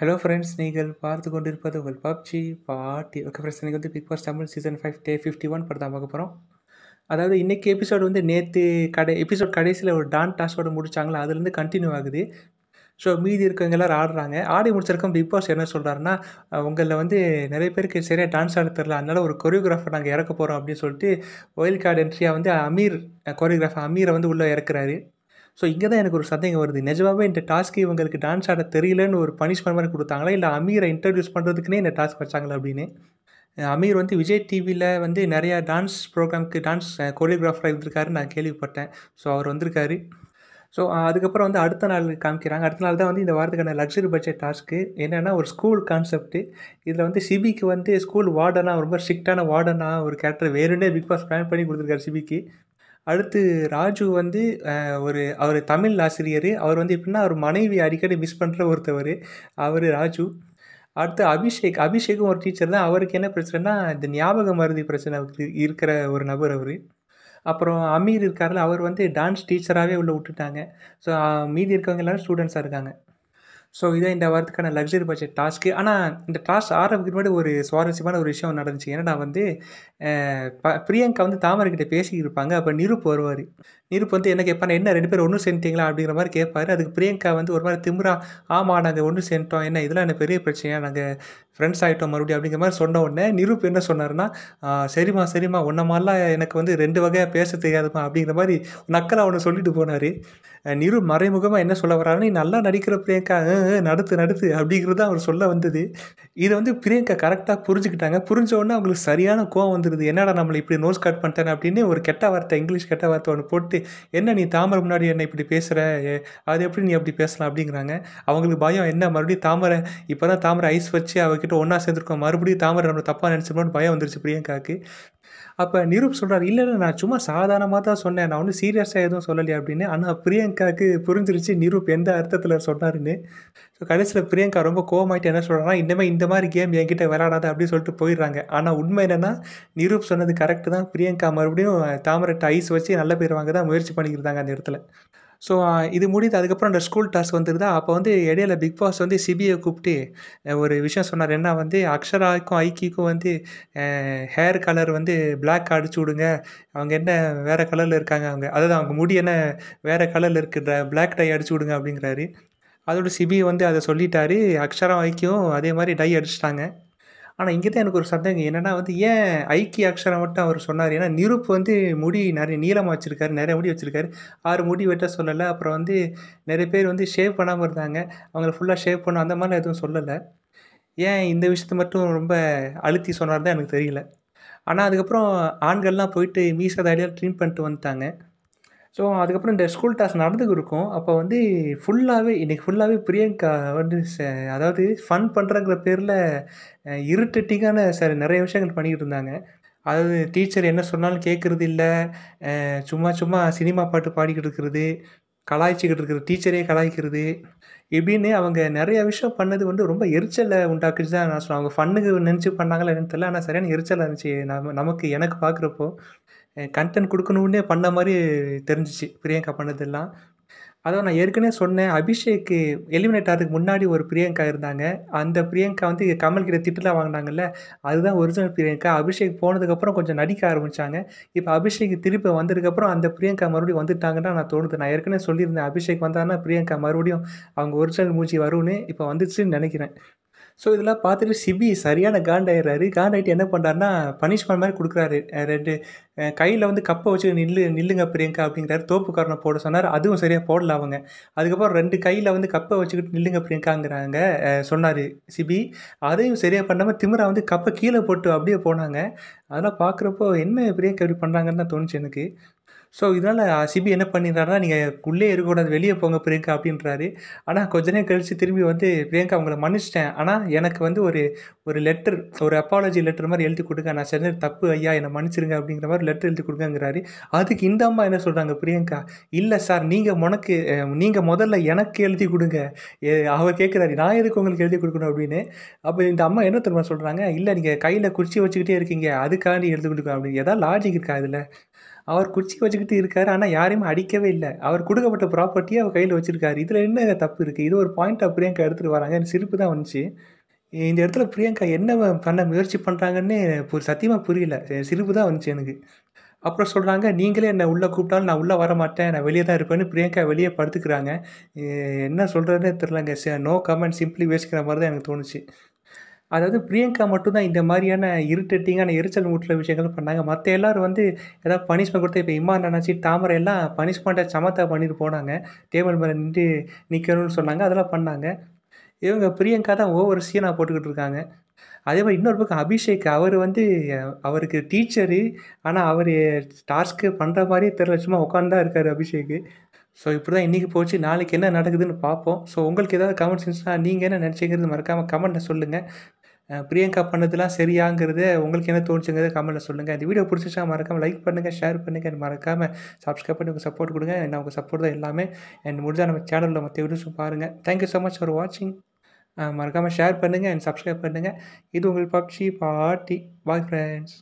hello friends நீங்கள் பார்த்து கொண்டிருப்பது உங்கள் பப்ஜி பாட்டி ஓகே ஃப்ரெண்ட்ஸ் நீங்கள் வந்து Bigg Boss Tamil season five day fifty one படம் தான் பார்க்க போகிறோம் அதாவது இன்றைக்கி எபிசோடு வந்து நேற்று கடை எபிசோட் கடைசியில் ஒரு டான் டாஸ்கோடு முடிச்சாங்களா அதுலேருந்து கண்டினியூ ஆகுது ஸோ மீதி இருக்கவங்க எல்லோரும் ஆடுறாங்க ஆடி முடிச்சிருக்கோம் பிக் பாஸ் என்ன சொல்கிறாருன்னா உங்களில் வந்து நிறைய பேருக்கு சரியாக டான்ஸ் ஆட தெரில அதனால் ஒரு கொரியோகிராஃபர் நாங்கள் இறக்க போகிறோம் அப்படின்னு சொல்லிட்டு ஒயில் கார்டு என்ட்ரியாக வந்து அமீர் கொரியோகிராஃபர் அமீரை வந்து உள்ளே இறக்குறாரு ஸோ இங்கே தான் எனக்கு ஒரு சந்தேகம் வருது நிஜமாகவே இந்த டாஸ்க்கு இவங்களுக்கு டான்ஸ் ஆட தெரியலன்னு ஒரு பனிஷ்மெண்ட் மாதிரி கொடுத்தாங்களா இல்லை அமீரை இன்ட்ரடியூஸ் பண்ணுறதுக்குனே இந்த டாஸ்க் வச்சாங்களா அப்படின்னு அமீர் வந்து விஜய் டிவியில் வந்து நிறையா டான்ஸ் ப்ரோக்ராம்க்கு டான்ஸ் கோரியோகிராஃபராக இருந்திருக்காருன்னு நான் கேள்விப்பட்டேன் ஸோ அவர் வந்திருக்காரு ஸோ அதுக்கப்புறம் வந்து அடுத்த நாள் காமிக்கிறாங்க அடுத்த நாள் தான் வந்து இந்த வாரத்துக்கான லக்ஸரி பட்ஜெட் டாஸ்க்கு என்னென்னா ஒரு ஸ்கூல் கான்செப்ட்டு இதில் வந்து சிபிக்கு வந்து ஸ்கூல் வார்டனாக ரொம்ப ஸ்ட்ரிக்டான வார்டனாக ஒரு கேரக்டர் வேறுனே பிக் பாஸ் பிளான் பண்ணி கொடுத்துருக்காரு சிபிக்கு அடுத்து ராஜு வந்து ஒரு அவர் தமிழ் ஆசிரியர் அவர் வந்து எப்படின்னா அவர் மனைவி அடிக்கடி மிஸ் பண்ணுற ஒருத்தவர் அவர் ராஜு அடுத்து அபிஷேக் அபிஷேக்கும் ஒரு டீச்சர் தான் அவருக்கு என்ன பிரச்சனைனா இந்த ஞாபக மருதி பிரச்சனை இருக்கிற ஒரு நபர் அவர் அப்புறம் அமீர் இருக்கார்ல அவர் வந்து டான்ஸ் டீச்சராகவே உள்ளே விட்டுட்டாங்க ஸோ மீதி இருக்கவங்க எல்லோரும் ஸ்டூடெண்ட்ஸாக இருக்காங்க ஸோ இதான் இந்த வாரத்துக்கான லக்ஸரி பட்ஜெட் டாஸ்க்கு ஆனால் இந்த டாஸ்க் ஆரம்பிக்கிற முன்னாடி ஒரு சுவாரஸ்யமான ஒரு விஷயம் நடந்துச்சு ஏன்னா வந்து பிரியங்கா வந்து தாமரை கிட்ட பேசியிருப்பாங்க அப்போ நிருப் வருவார் நிருப் வந்து என்ன கேட்பாங்க என்ன ரெண்டு பேரும் ஒன்று சேர்ந்துட்டீங்களா அப்படிங்கிற மாதிரி கேட்பாரு அதுக்கு பிரியங்கா வந்து ஒரு மாதிரி திமுறா ஆமாம் நாங்கள் ஒன்று சேர்ந்துட்டோம் என்ன இதெல்லாம் என்ன பெரிய பிரச்சனையாக நாங்கள் ஃப்ரெண்ட்ஸ் ஆகிட்டோம் மறுபடியும் அப்படிங்கிற மாதிரி சொன்ன உடனே நிரூப் என்ன சொன்னார்னா சரிம்மா சரிம்மா உன்ன மாதிரிலாம் எனக்கு வந்து ரெண்டு வகையாக பேச தெரியாதுமா அப்படிங்கிற மாதிரி நக்கலாக ஒன்று சொல்லிட்டு போனார் நிரு மறைமுகமாக என்ன சொல்ல வர்றாரு நீ நல்லா நடிக்கிற பிரியங்கா நடத்து நடத்து அப்படிங்கிறது அவர் சொல்ல வந்தது இதை வந்து பிரியங்கா கரெக்டாக புரிஞ்சுக்கிட்டாங்க புரிஞ்ச உடனே அவங்களுக்கு சரியான கோவம் வந்துடுது என்னடா நம்மளை இப்படி நோஸ் கட் பண்ணிட்டேன் அப்படின்னு ஒரு கெட்ட வார்த்தை இங்கிலீஷ் கெட்ட வார்த்தை ஒன்று போட்டு என்ன நீ தாமரை முன்னாடி என்னை இப்படி பேசுகிற அது எப்படி நீ அப்படி பேசலாம் அப்படிங்கிறாங்க அவங்களுக்கு பயம் என்ன மறுபடியும் தாமரை இப்போ தான் தாமரை ஐஸ் வச்சு அவகிட்ட ஒன்றா சேர்ந்துருக்கோம் மறுபடியும் தாமரை நம்ம தப்பாக நினச்சிருக்கோம்னு பயம் வந்துருச்சு பிரியங்காக்கு அப்போ நிரூப் சொல்கிறார் இல்லை இல்லை நான் சும்மா சாதாரணமாக தான் சொன்னேன் நான் ஒன்றும் சீரியஸாக எதுவும் சொல்லலையே அப்படின்னு ஆனால் பிரியங்காவுக்கு புரிஞ்சிருச்சு நிரூப் எந்த அர்த்தத்தில் சொன்னாருன்னு ஸோ கடைசியில் பிரியங்கா ரொம்ப கோமாயிட்டு என்ன சொல்கிறாங்கன்னா இனிமேல் இந்த மாதிரி கேம் என்கிட்ட விளையாடாத அப்படின்னு சொல்லிட்டு போயிடுறாங்க ஆனால் உண்மை என்னென்னா நிரூப் சொன்னது கரெக்டு தான் பிரியங்கா மறுபடியும் தாமரை ஐஸ் வச்சு நல்ல பேர் வாங்க தான் முயற்சி பண்ணிக்கிட்டாங்க அந்த இடத்துல ஸோ இது முடிந்து அதுக்கப்புறம் அந்த ஸ்கூல் டாஸ்க் வந்துருந்தா அப்போ வந்து இடையில பிக் பாஸ் வந்து சிபியை கூப்பிட்டு ஒரு விஷயம் சொன்னார் என்ன வந்து அக்ஷராக்கும் ஐக்கிக்கும் வந்து ஹேர் கலர் வந்து பிளாக் அடிச்சு விடுங்க அவங்க என்ன வேறு கலரில் இருக்காங்க அவங்க அதாவது அவங்க முடி என்ன வேறு கலரில் இருக்குற பிளாக் டை அடிச்சு விடுங்க அப்படிங்கிறாரு அதோட சிபி வந்து அதை சொல்லிட்டாரு அக்ஷரம் வைக்கும் அதே மாதிரி டை அடிச்சிட்டாங்க ஆனால் இங்கே தான் எனக்கு ஒரு சந்தேகம் என்னென்னா வந்து ஏன் ஐக்கிய அக்ஷரம் மட்டும் அவர் சொன்னார் ஏன்னா நிருப்பு வந்து முடி நிறைய நீளமாக வச்சுருக்காரு நிறைய முடி வச்சுருக்காரு ஆறு முடி வெட்ட சொல்லலை அப்புறம் வந்து நிறைய பேர் வந்து ஷேவ் பண்ணாமல் இருந்தாங்க அவங்கள ஃபுல்லாக ஷேவ் பண்ண அந்த மாதிரிலாம் எதுவும் சொல்லலை ஏன் இந்த விஷயத்த மட்டும் ரொம்ப அழுத்தி சொன்னார் தான் எனக்கு தெரியல ஆனால் அதுக்கப்புறம் ஆண்கள்லாம் போயிட்டு மீச தாடியாக ட்ரீம் பண்ணிட்டு வந்துட்டாங்க ஸோ அதுக்கப்புறம் இந்த ஸ்கூல் டாஸ் நடந்துக்கு இருக்கும் அப்போ வந்து ஃபுல்லாகவே இன்றைக்கி ஃபுல்லாகவே பிரியங்கா வந்து அதாவது ஃபன் பண்ணுறங்கிற பேரில் இருட்டட்டிங்கான சார் நிறைய விஷயங்கள் பண்ணிக்கிட்டு இருந்தாங்க அதாவது டீச்சர் என்ன சொன்னாலும் கேட்குறது இல்லை சும்மா சும்மா சினிமா பாட்டு பாடிக்கிட்டு இருக்கிறது கலாய்ச்சிக்கிட்டு இருக்கிற டீச்சரே கலாய்க்கிறது இப்படின்னு அவங்க நிறைய விஷயம் பண்ணது வந்து ரொம்ப எரிச்சலை உண்டாக்குச்சு தான் நான் சொன்னேன் அவங்க ஃபண்ணுக்கு நினச்சி பண்ணாங்களா என்னன்னு தெரியல ஆனால் சரியான எரிச்சலாக இருந்துச்சு நம்ம நமக்கு எனக்கு பார்க்குறப்போ கண்டென்ட் கொடுக்கணுன்னே பண்ண மாதிரி தெரிஞ்சிச்சு பிரியங்கா பண்ணதெல்லாம் அதான் நான் ஏற்கனவே சொன்னேன் அபிஷேக்கு எலிமினேட் ஆகிறதுக்கு முன்னாடி ஒரு பிரியங்கா இருந்தாங்க அந்த பிரியங்கா வந்து கமல் கிட்ட திட்டுலாம் வாங்கினாங்கல்ல அதுதான் ஒரிஜினல் பிரியங்கா அபிஷேக் போனதுக்கப்புறம் கொஞ்சம் நடிக்க ஆரம்பித்தாங்க இப்போ அபிஷேக் திருப்பி வந்ததுக்கப்புறம் அந்த பிரியங்கா மறுபடியும் வந்துட்டாங்கன்னா நான் தோணுது நான் ஏற்கனவே சொல்லியிருந்தேன் அபிஷேக் வந்தாங்கன்னா பிரியங்கா மறுபடியும் அவங்க ஒரிஜினல் மூச்சி வரும்னு இப்போ வந்துச்சுன்னு நினைக்கிறேன் ஸோ இதெல்லாம் பார்த்துட்டு சிபி சரியான காண்டாயிடுறாரு காண்டாயிட்டு என்ன பண்ணுறாருன்னா பனிஷ்மெண்ட் மாதிரி கொடுக்குறாரு ரெண்டு கையில் வந்து கப்பை வச்சு நில்லு நில்லுங்க பிரியங்கா அப்படிங்கிறாரு தோப்புக்காரனை போட சொன்னார் அதுவும் சரியாக போடல அவங்க அதுக்கப்புறம் ரெண்டு கையில் வந்து கப்பை வச்சுக்கிட்டு நில்லுங்க பிரியங்காங்கிறாங்க சொன்னார் சிபி அதையும் சரியாக பண்ணாமல் திமிரா வந்து கப்பை கீழே போட்டு அப்படியே போனாங்க அதெல்லாம் பார்க்குறப்போ என்ன பிரியங்கா இப்படி பண்ணுறாங்கன்னு தான் தோணுச்சு எனக்கு ஸோ இதனால் சிபி என்ன பண்ணிடுறாருன்னா நீங்கள் உள்ளே இருக்கக்கூடாது வெளியே போங்க பிரியங்கா அப்படின்றாரு ஆனால் கொஞ்ச நேரம் கழித்து திரும்பி வந்து பிரியங்கா அவங்கள மன்னிச்சிட்டேன் ஆனால் எனக்கு வந்து ஒரு ஒரு லெட்டர் ஒரு அப்பாலஜி லெட்டர் மாதிரி எழுதி கொடுக்க நான் சென்னை தப்பு ஐயா என்னை மன்னிச்சிருங்க அப்படிங்கிற மாதிரி லெட்டர் எழுதி கொடுங்கங்கிறாரு அதுக்கு இந்த அம்மா என்ன சொல்கிறாங்க பிரியங்கா இல்லை சார் நீங்கள் உனக்கு நீங்கள் முதல்ல எனக்கு எழுதி கொடுங்க அவர் கேட்குறாரு நான் எதுக்கு உங்களுக்கு எழுதி கொடுக்கணும் அப்படின்னு அப்போ இந்த அம்மா என்ன திரும்ப சொல்கிறாங்க இல்லை நீங்கள் கையில் குறிச்சி வச்சுக்கிட்டே இருக்கீங்க அதுக்காண்டி எழுதி கொடுக்கணும் அப்படின்னு ஏதாவது லாஜிக் இருக்கா இதில் அவர் குச்சி வச்சுக்கிட்டு இருக்காரு ஆனால் யாரையும் அடிக்கவே இல்லை அவர் கொடுக்கப்பட்ட ப்ராப்பர்ட்டியை அவர் கையில் வச்சிருக்காரு இதில் என்ன தப்பு இருக்குது இது ஒரு பாயிண்ட் பிரியங்கா எடுத்துகிட்டு வராங்க எனக்கு சிரிப்பு தான் வந்துச்சு இந்த இடத்துல பிரியங்கா என்ன பண்ண முயற்சி பண்ணுறாங்கன்னு சத்தியமாக புரியல சிரிப்பு தான் வந்துச்சு எனக்கு அப்புறம் சொல்கிறாங்க நீங்களே என்னை உள்ளே கூப்பிட்டாலும் நான் உள்ளே வர மாட்டேன் நான் வெளியே தான் இருப்பேன்னு பிரியங்கா வெளியே படுத்துக்கிறாங்க என்ன சொல்கிறதுனே தெரிலங்க நோ கமெண்ட் சிம்பிளி பேசிக்கிற மாதிரி தான் எனக்கு தோணுச்சு அதாவது பிரியங்கா மட்டும்தான் இந்த மாதிரியான இருட்டட்டிங்கான எரிச்சல் மூட்டுற விஷயங்கள் பண்ணாங்க மற்ற எல்லோரும் வந்து ஏதாவது பனிஷ்மெண்ட் கொடுத்து இப்போ இம்மான் நினச்சி தாமரை எல்லாம் பனிஷ்மெண்ட்டை சமத்தா பண்ணிட்டு போனாங்க டேபிள் மேலே நின்று நிற்கணும்னு சொன்னாங்க அதெல்லாம் பண்ணாங்க இவங்க பிரியங்கா தான் ஒவ்வொரு சீனாக போட்டுக்கிட்டு இருக்காங்க அதே மாதிரி இன்னொரு பக்கம் அபிஷேக் அவர் வந்து அவருக்கு டீச்சரு ஆனால் அவர் டாஸ்க்கு பண்ணுற மாதிரியே தெரில சும்மா உட்காந்து தான் இருக்கார் அபிஷேக்கு ஸோ இப்படி தான் இன்றைக்கி போச்சு நாளைக்கு என்ன நடக்குதுன்னு பார்ப்போம் ஸோ உங்களுக்கு ஏதாவது கமெண்ட்ஸ் இருந்துச்சுன்னா நீங்கள் என்ன நினச்சிக்கிறது மறக்காமல் கமெண்ட்டை சொல்லுங்கள் பிரியங்கா பண்ணதெல்லாம் சரியாங்கிறது உங்களுக்கு என்ன தோணுச்சுங்கிறத கமெண்ட்டில் சொல்லுங்கள் இந்த வீடியோ பிடிச்சிச்சா மறக்காமல் லைக் பண்ணுங்கள் ஷேர் பண்ணுங்கள் மறக்காமல் சப்ஸ்கிரைப் பண்ணி உங்கள் சப்போர்ட் கொடுங்க நான் உங்கள் சப்போர்ட் தான் எல்லாமே அண்ட் முடிஞ்சால் நம்ம சேனலில் மற்ற வீடியோஸும் பாருங்கள் தேங்க்யூ ஸோ மச் ஃபார் வாட்சிங் மறக்காமல் ஷேர் பண்ணுங்கள் அண்ட் சப்ஸ்கிரைப் பண்ணுங்கள் இது உங்கள் பப்ஜி பார்ட்டி பாய் ஃப்ரெண்ட்ஸ்